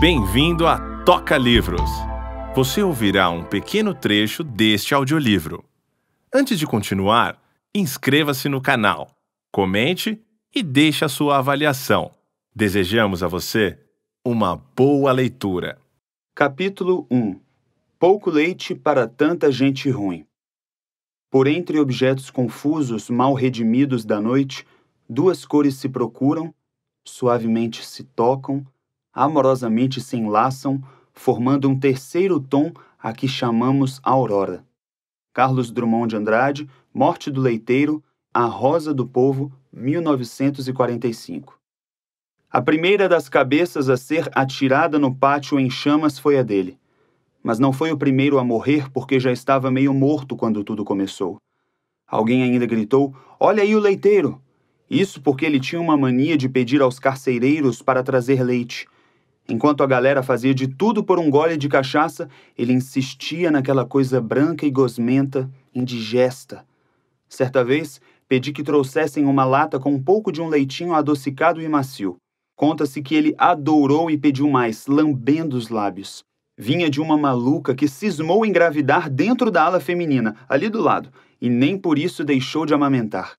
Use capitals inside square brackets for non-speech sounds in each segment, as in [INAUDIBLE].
Bem-vindo a Toca Livros. Você ouvirá um pequeno trecho deste audiolivro. Antes de continuar, inscreva-se no canal, comente e deixe a sua avaliação. Desejamos a você uma boa leitura. Capítulo 1 Pouco leite para tanta gente ruim. Por entre objetos confusos, mal redimidos da noite, duas cores se procuram, suavemente se tocam, amorosamente se enlaçam, formando um terceiro tom a que chamamos Aurora. Carlos Drummond de Andrade, Morte do Leiteiro, A Rosa do Povo, 1945. A primeira das cabeças a ser atirada no pátio em chamas foi a dele. Mas não foi o primeiro a morrer porque já estava meio morto quando tudo começou. Alguém ainda gritou: Olha aí o leiteiro! Isso porque ele tinha uma mania de pedir aos carcereiros para trazer leite. Enquanto a galera fazia de tudo por um gole de cachaça, ele insistia naquela coisa branca e gosmenta, indigesta. Certa vez, pedi que trouxessem uma lata com um pouco de um leitinho adocicado e macio. Conta-se que ele adorou e pediu mais, lambendo os lábios. Vinha de uma maluca que cismou engravidar dentro da ala feminina, ali do lado, e nem por isso deixou de amamentar.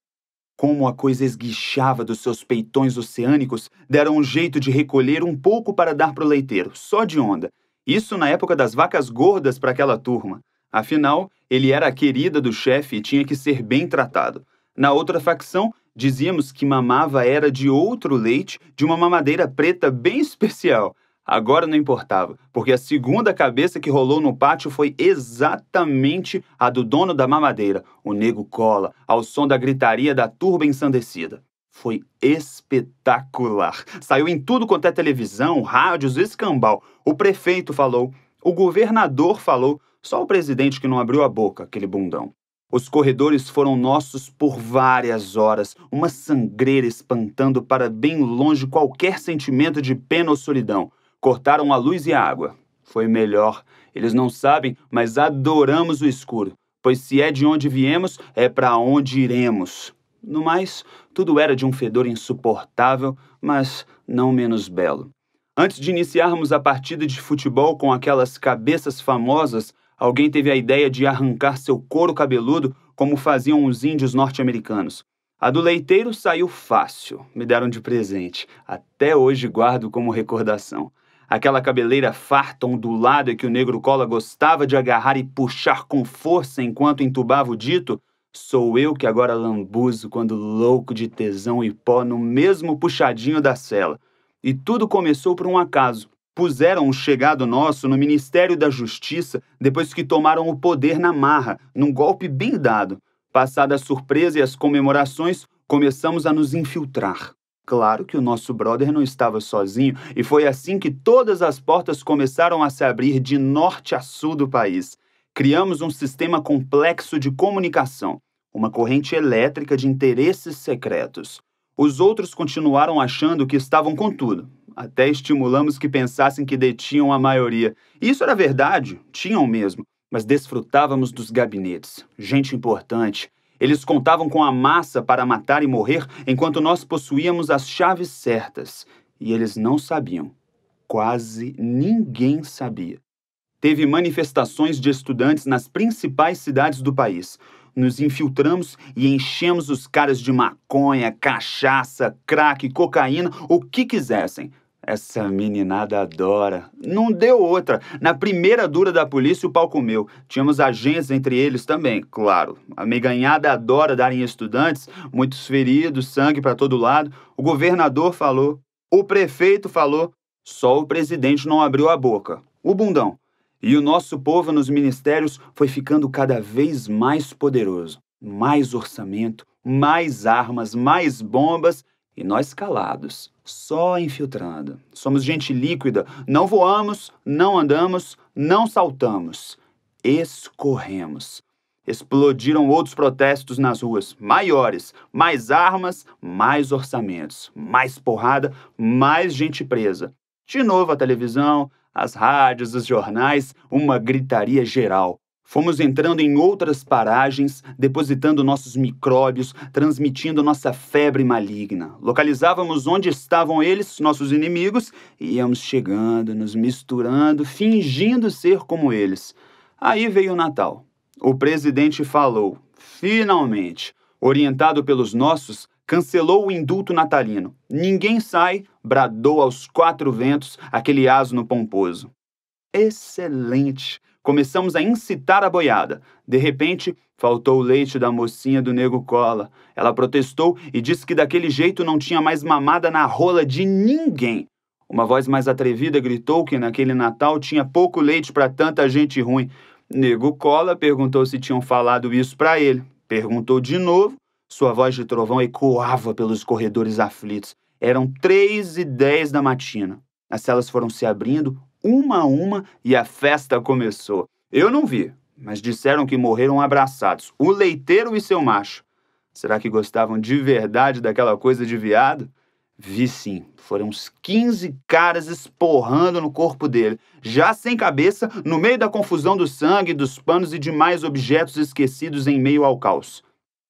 Como a coisa esguichava dos seus peitões oceânicos, deram um jeito de recolher um pouco para dar para o leiteiro, só de onda. Isso na época das vacas gordas para aquela turma. Afinal, ele era a querida do chefe e tinha que ser bem tratado. Na outra facção, dizíamos que mamava era de outro leite, de uma mamadeira preta bem [LAUGHS] especial. Agora não importava, porque a segunda cabeça que rolou no pátio foi exatamente a do dono da mamadeira, o nego cola, ao som da gritaria da turba ensandecida. Foi espetacular. Saiu em tudo quanto é televisão, rádios, escambau. O prefeito falou, o governador falou, só o presidente que não abriu a boca, aquele bundão. Os corredores foram nossos por várias horas, uma sangreira espantando para bem longe qualquer sentimento de pena ou solidão. Cortaram a luz e a água. Foi melhor. Eles não sabem, mas adoramos o escuro, pois se é de onde viemos, é para onde iremos. No mais, tudo era de um fedor insuportável, mas não menos belo. Antes de iniciarmos a partida de futebol com aquelas cabeças famosas, alguém teve a ideia de arrancar seu couro cabeludo como faziam os índios norte-americanos. A do leiteiro saiu fácil, me deram de presente. Até hoje guardo como recordação aquela cabeleira farta, ondulada que o negro cola gostava de agarrar e puxar com força enquanto entubava o dito, sou eu que agora lambuzo quando louco de tesão e pó no mesmo puxadinho da cela. E tudo começou por um acaso. Puseram um chegado nosso no Ministério da Justiça depois que tomaram o poder na marra, num golpe bem dado. Passada a surpresa e as comemorações, começamos a nos infiltrar. Claro que o nosso brother não estava sozinho, e foi assim que todas as portas começaram a se abrir de norte a sul do país. Criamos um sistema complexo de comunicação, uma corrente elétrica de interesses secretos. Os outros continuaram achando que estavam com tudo. Até estimulamos que pensassem que detinham a maioria. Isso era verdade, tinham mesmo, mas desfrutávamos dos gabinetes. Gente importante, eles contavam com a massa para matar e morrer, enquanto nós possuíamos as chaves certas. E eles não sabiam. Quase ninguém sabia. Teve manifestações de estudantes nas principais cidades do país. Nos infiltramos e enchemos os caras de maconha, cachaça, crack, cocaína, o que quisessem. Essa meninada adora. Não deu outra. Na primeira dura da polícia, o pau comeu. Tínhamos agentes entre eles também, claro. A meganhada adora darem estudantes, muitos feridos, sangue para todo lado. O governador falou, o prefeito falou, só o presidente não abriu a boca. O bundão. E o nosso povo nos ministérios foi ficando cada vez mais poderoso. Mais orçamento, mais armas, mais bombas e nós calados, só infiltrando. Somos gente líquida, não voamos, não andamos, não saltamos. Escorremos. Explodiram outros protestos nas ruas, maiores, mais armas, mais orçamentos, mais porrada, mais gente presa. De novo a televisão, as rádios, os jornais, uma gritaria geral. Fomos entrando em outras paragens, depositando nossos micróbios, transmitindo nossa febre maligna. Localizávamos onde estavam eles, nossos inimigos, e íamos chegando, nos misturando, fingindo ser como eles. Aí veio o Natal. O presidente falou, finalmente. Orientado pelos nossos, cancelou o indulto natalino. Ninguém sai, bradou aos quatro ventos aquele asno pomposo. Excelente! Começamos a incitar a boiada. De repente, faltou o leite da mocinha do nego cola. Ela protestou e disse que daquele jeito não tinha mais mamada na rola de ninguém. Uma voz mais atrevida gritou que naquele Natal tinha pouco leite para tanta gente ruim. Nego Cola perguntou se tinham falado isso para ele. Perguntou de novo. Sua voz de trovão ecoava pelos corredores aflitos. Eram três e dez da matina. As celas foram se abrindo, uma a uma e a festa começou. Eu não vi, mas disseram que morreram abraçados, o leiteiro e seu macho. Será que gostavam de verdade daquela coisa de viado? Vi sim, foram uns 15 caras esporrando no corpo dele, já sem cabeça, no meio da confusão do sangue, dos panos e demais objetos esquecidos em meio ao caos.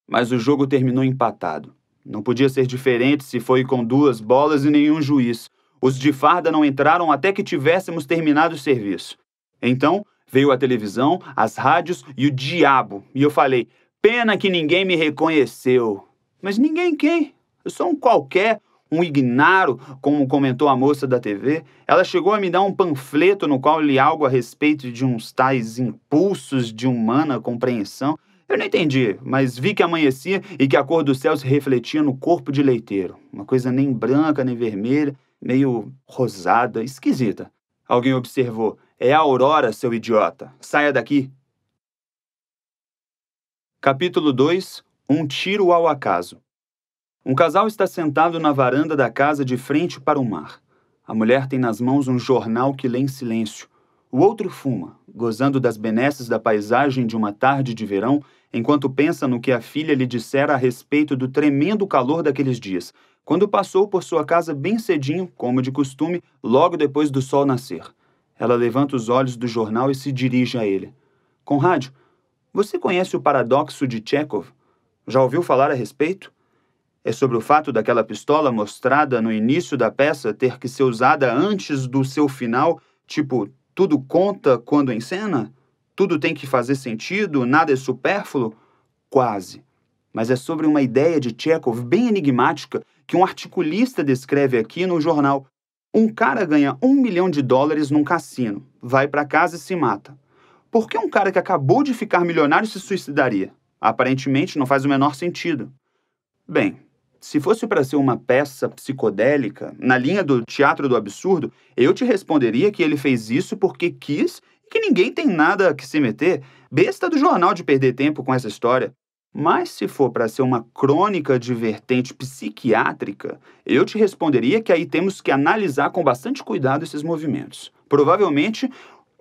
Mas o jogo terminou empatado. Não podia ser diferente se foi com duas bolas e nenhum juiz. Os de farda não entraram até que tivéssemos terminado o serviço. Então veio a televisão, as rádios e o diabo. E eu falei: pena que ninguém me reconheceu. Mas ninguém quem? Eu sou um qualquer, um ignaro, como comentou a moça da TV. Ela chegou a me dar um panfleto no qual li algo a respeito de uns tais impulsos de humana compreensão. Eu não entendi, mas vi que amanhecia e que a cor do céu se refletia no corpo de leiteiro. Uma coisa nem branca nem vermelha, meio rosada, esquisita. Alguém observou: É a aurora, seu idiota! Saia daqui! Capítulo 2 Um tiro ao acaso. Um casal está sentado na varanda da casa de frente para o mar. A mulher tem nas mãos um jornal que lê em silêncio. O outro fuma, gozando das benesses da paisagem de uma tarde de verão, enquanto pensa no que a filha lhe dissera a respeito do tremendo calor daqueles dias quando passou por sua casa bem cedinho, como de costume, logo depois do sol nascer. Ela levanta os olhos do jornal e se dirige a ele. Conrádio, você conhece o paradoxo de Chekhov? Já ouviu falar a respeito? É sobre o fato daquela pistola mostrada no início da peça ter que ser usada antes do seu final, tipo, tudo conta quando em cena? Tudo tem que fazer sentido, nada é supérfluo? Quase. Mas é sobre uma ideia de Chekhov bem enigmática que um articulista descreve aqui no jornal. Um cara ganha um milhão de dólares num cassino, vai para casa e se mata. Por que um cara que acabou de ficar milionário se suicidaria? Aparentemente não faz o menor sentido. Bem, se fosse para ser uma peça psicodélica, na linha do teatro do absurdo, eu te responderia que ele fez isso porque quis e que ninguém tem nada a que se meter. Besta do jornal de perder tempo com essa história. Mas se for para ser uma crônica de vertente psiquiátrica, eu te responderia que aí temos que analisar com bastante cuidado esses movimentos. Provavelmente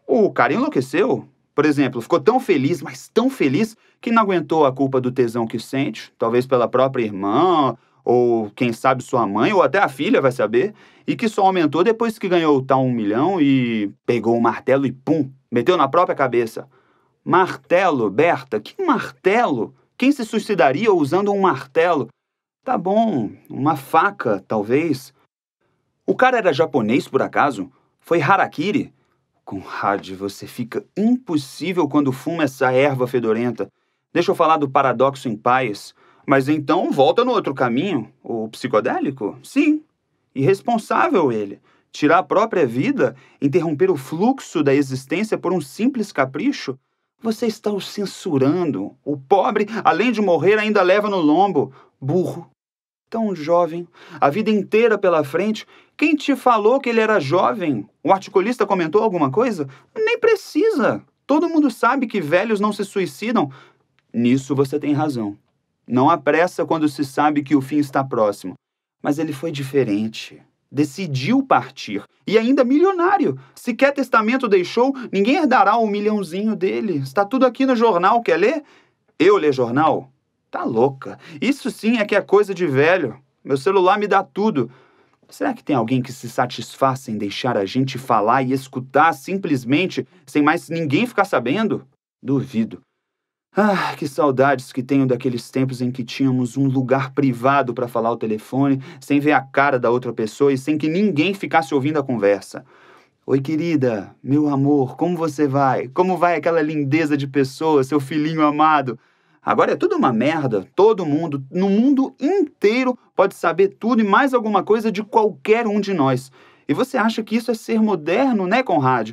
o cara enlouqueceu. Por exemplo, ficou tão feliz, mas tão feliz, que não aguentou a culpa do tesão que sente, talvez pela própria irmã, ou quem sabe sua mãe, ou até a filha vai saber, e que só aumentou depois que ganhou o tal um milhão e pegou o um martelo e pum, meteu na própria cabeça. Martelo, Berta, que martelo? Quem se suicidaria usando um martelo? Tá bom, uma faca, talvez. O cara era japonês, por acaso? Foi harakiri? Conrad, você fica impossível quando fuma é essa erva fedorenta. Deixa eu falar do paradoxo em paz. Mas então volta no outro caminho, o psicodélico? Sim. Irresponsável ele. Tirar a própria vida, interromper o fluxo da existência por um simples capricho? Você está o censurando. O pobre, além de morrer, ainda leva no lombo. Burro. Tão jovem, a vida inteira pela frente. Quem te falou que ele era jovem? O articulista comentou alguma coisa? Nem precisa. Todo mundo sabe que velhos não se suicidam. Nisso você tem razão. Não há pressa quando se sabe que o fim está próximo. Mas ele foi diferente decidiu partir e ainda milionário. Sequer testamento deixou, ninguém herdará um milhãozinho dele. Está tudo aqui no jornal, quer ler? Eu ler jornal? Tá louca. Isso sim é que é coisa de velho. Meu celular me dá tudo. Será que tem alguém que se satisfaça em deixar a gente falar e escutar simplesmente, sem mais ninguém ficar sabendo? Duvido. Ah, que saudades que tenho daqueles tempos em que tínhamos um lugar privado para falar o telefone, sem ver a cara da outra pessoa e sem que ninguém ficasse ouvindo a conversa. Oi, querida, meu amor, como você vai? Como vai aquela lindeza de pessoa, seu filhinho amado? Agora é tudo uma merda. Todo mundo, no mundo inteiro, pode saber tudo e mais alguma coisa de qualquer um de nós. E você acha que isso é ser moderno, né, Conrad?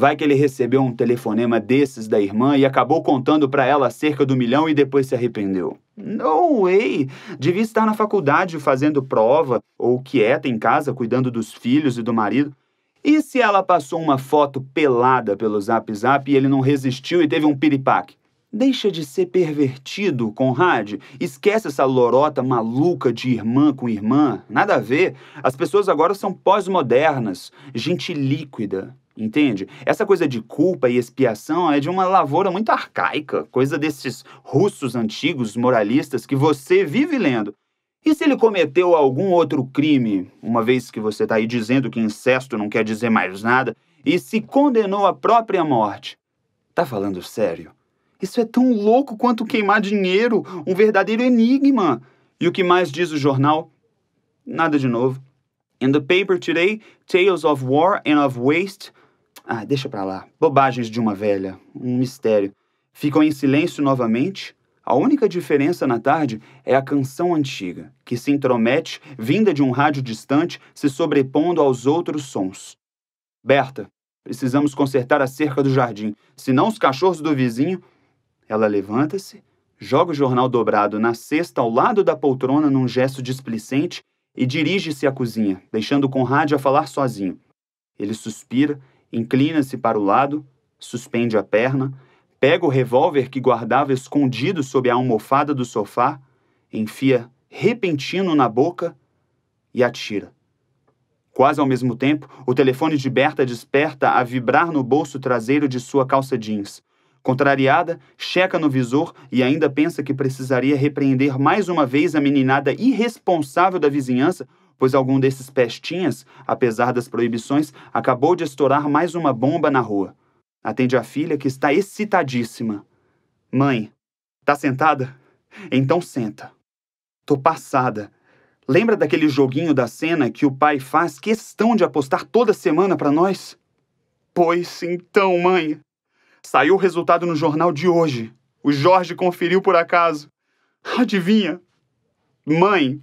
Vai que ele recebeu um telefonema desses da irmã e acabou contando para ela cerca do milhão e depois se arrependeu. No way! Devia estar na faculdade fazendo prova ou quieta em casa cuidando dos filhos e do marido. E se ela passou uma foto pelada pelo Zap Zap e ele não resistiu e teve um piripaque? Deixa de ser pervertido, Conrad. Esquece essa lorota maluca de irmã com irmã. Nada a ver. As pessoas agora são pós-modernas, gente líquida entende? Essa coisa de culpa e expiação é de uma lavoura muito arcaica, coisa desses russos antigos moralistas que você vive lendo. E se ele cometeu algum outro crime, uma vez que você está aí dizendo que incesto não quer dizer mais nada, e se condenou à própria morte? Tá falando sério? Isso é tão louco quanto queimar dinheiro, um verdadeiro enigma. E o que mais diz o jornal? Nada de novo. In the paper today, tales of war and of waste ah, deixa pra lá. Bobagens de uma velha. Um mistério. Ficam em silêncio novamente. A única diferença na tarde é a canção antiga, que se intromete, vinda de um rádio distante, se sobrepondo aos outros sons. Berta, precisamos consertar a cerca do jardim, senão os cachorros do vizinho. Ela levanta-se, joga o jornal dobrado na cesta ao lado da poltrona num gesto displicente e dirige-se à cozinha, deixando rádio a falar sozinho. Ele suspira, inclina-se para o lado, suspende a perna, pega o revólver que guardava escondido sob a almofada do sofá, enfia repentino na boca e atira. Quase ao mesmo tempo, o telefone de Berta desperta a vibrar no bolso traseiro de sua calça jeans. Contrariada, checa no visor e ainda pensa que precisaria repreender mais uma vez a meninada irresponsável da vizinhança pois algum desses pestinhas, apesar das proibições, acabou de estourar mais uma bomba na rua. Atende a filha, que está excitadíssima. Mãe, tá sentada? Então senta. Tô passada. Lembra daquele joguinho da cena que o pai faz questão de apostar toda semana para nós? Pois então, mãe. Saiu o resultado no jornal de hoje. O Jorge conferiu por acaso. Adivinha? Mãe,